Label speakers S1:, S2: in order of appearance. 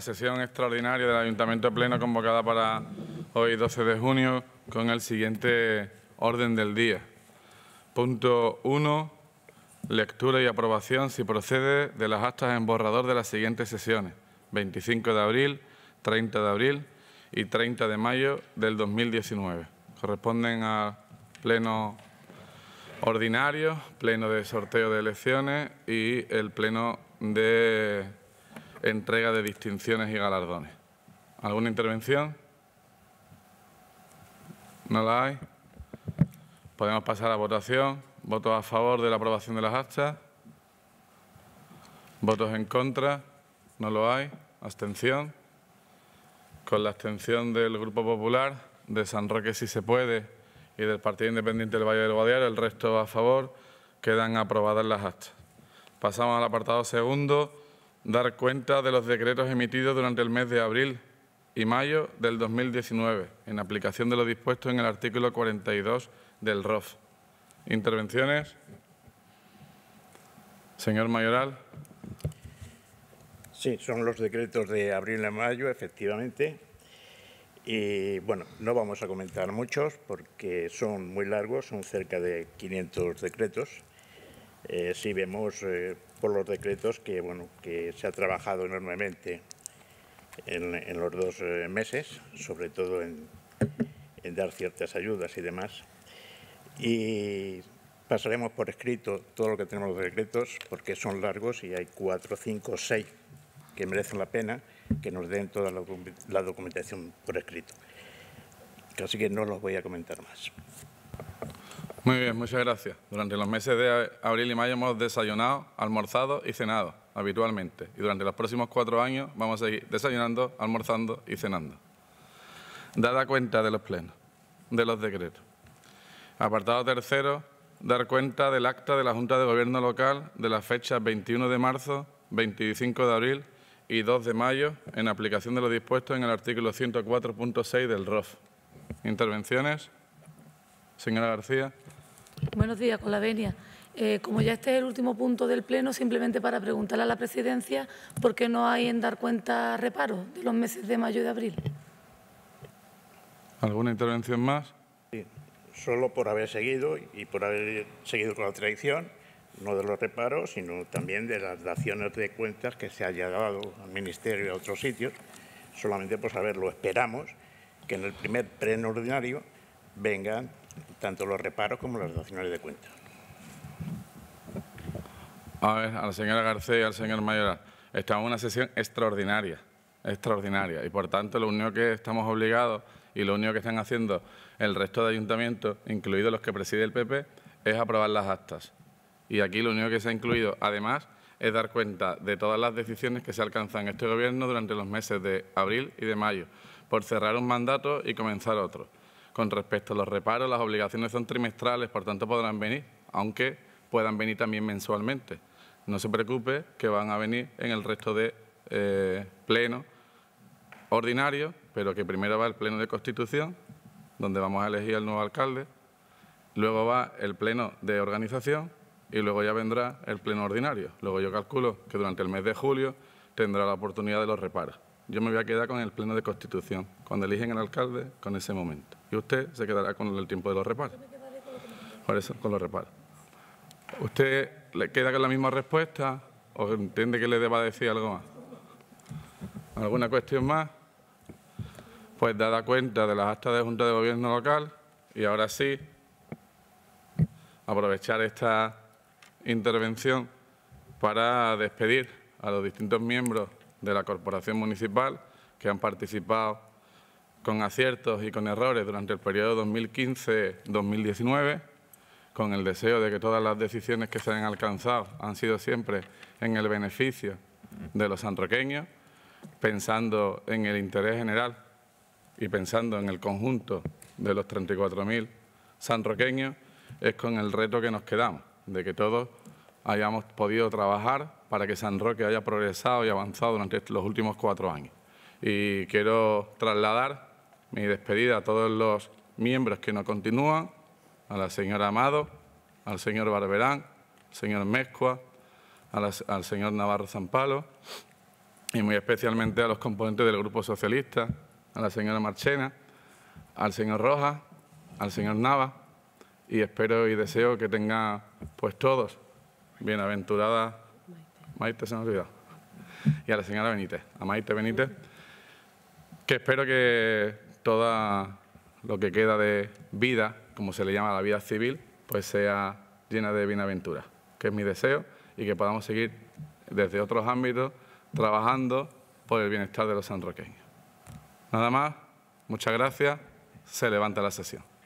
S1: Sesión extraordinaria del Ayuntamiento Pleno convocada para hoy 12 de junio con el siguiente orden del día. Punto 1. Lectura y aprobación, si procede, de las actas en borrador de las siguientes sesiones, 25 de abril, 30 de abril y 30 de mayo del 2019. Corresponden a Pleno ordinario, Pleno de sorteo de elecciones y el Pleno de entrega de distinciones y galardones. ¿Alguna intervención? ¿No la hay? Podemos pasar a votación. ¿Votos a favor de la aprobación de las actas? ¿Votos en contra? ¿No lo hay? ¿Abstención? Con la abstención del Grupo Popular, de San Roque si se puede y del Partido Independiente del Valle del Guadiaro, el resto a favor, quedan aprobadas las actas. Pasamos al apartado segundo dar cuenta de los decretos emitidos durante el mes de abril y mayo del 2019, en aplicación de lo dispuesto en el artículo 42 del
S2: ROF. ¿Intervenciones? Señor Mayoral. Sí, son los decretos de abril a mayo, efectivamente. Y bueno, no vamos a comentar muchos porque son muy largos, son cerca de 500 decretos. Eh, si vemos eh, por los decretos que, que se ha trabajado enormemente en, los dos eh, meses, sobre todo en, dar ciertas ayudas y demás. Y pasaremos por escrito todo lo que tenemos los decretos, porque son largos y hay cuatro, cinco, seis que merecen la pena que nos den toda la, la documentación por escrito. Así que no los voy a comentar más.
S1: Muy bien, muchas gracias. Durante los meses de abril y mayo hemos desayunado, almorzado y cenado habitualmente. Y durante los próximos cuatro años vamos a seguir desayunando, almorzando y cenando. Dada cuenta de los plenos, de los decretos. Apartado tercero, dar cuenta del acta de la Junta de Gobierno Local de las fechas 21 de marzo, 25 de abril y 2 de mayo, en aplicación de lo dispuesto en el artículo 104.6 del ROF. ¿Intervenciones? Señora García. Buenos días, con la venia. Eh, como ya este es el último punto del Pleno, simplemente para preguntarle a la Presidencia por qué no hay en dar cuenta reparos de los meses de mayo y de abril. ¿Alguna intervención más?
S2: Sí, solo por haber seguido y por haber seguido con la tradición, no de los reparos, sino también de las daciones de cuentas que se haya dado al Ministerio y a otros sitios. Solamente por saberlo, esperamos que en el primer pleno ordinario vengan tanto los reparos como las finales de cuentas.
S1: A ver, a la señora García y al señor Mayoral. Estamos en una sesión extraordinaria, extraordinaria. Y por tanto, lo único que estamos obligados y lo único que están haciendo el resto de ayuntamientos, incluidos los que preside el PP, es aprobar las actas. Y aquí lo único que se ha incluido, además, es dar cuenta de todas las decisiones que se alcanzan en este Gobierno durante los meses de abril y de mayo, por cerrar un mandato y comenzar otro. Con respecto a los reparos, las obligaciones son trimestrales, por tanto podrán venir, aunque puedan venir también mensualmente. No se preocupe que van a venir en el resto de eh, plenos ordinarios, pero que primero va el pleno de constitución, donde vamos a elegir al nuevo alcalde, luego va el pleno de organización y luego ya vendrá el pleno ordinario. Luego yo calculo que durante el mes de julio tendrá la oportunidad de los reparos yo me voy a quedar con el pleno de constitución, cuando eligen al alcalde, con ese momento. Y usted se quedará con el tiempo de los reparos. Por eso, con los reparos. ¿Usted le queda con la misma respuesta o entiende que le deba decir algo más? ¿Alguna cuestión más? Pues dada cuenta de las actas de Junta de Gobierno local y ahora sí, aprovechar esta intervención para despedir a los distintos miembros de la Corporación Municipal que han participado con aciertos y con errores durante el periodo 2015-2019, con el deseo de que todas las decisiones que se han alcanzado han sido siempre en el beneficio de los sanroqueños, pensando en el interés general y pensando en el conjunto de los 34.000 sanroqueños, es con el reto que nos quedamos, de que todos hayamos podido trabajar para que San Roque haya progresado y avanzado durante los últimos cuatro años. Y quiero trasladar mi despedida a todos los miembros que no continúan, a la señora Amado, al señor Barberán, al señor Mezcua, al señor Navarro Zampalo y muy especialmente a los componentes del Grupo Socialista, a la señora Marchena, al señor Rojas, al señor Nava y espero y deseo que tenga pues todos bienaventurada Maite, se me olvidó. Y a la señora Benítez, a Maite Benítez, que espero que todo lo que queda de vida, como se le llama la vida civil, pues sea llena de bienaventura, que es mi deseo, y que podamos seguir desde otros ámbitos trabajando por el bienestar de los sanroqueños. Nada más, muchas gracias, se levanta la sesión.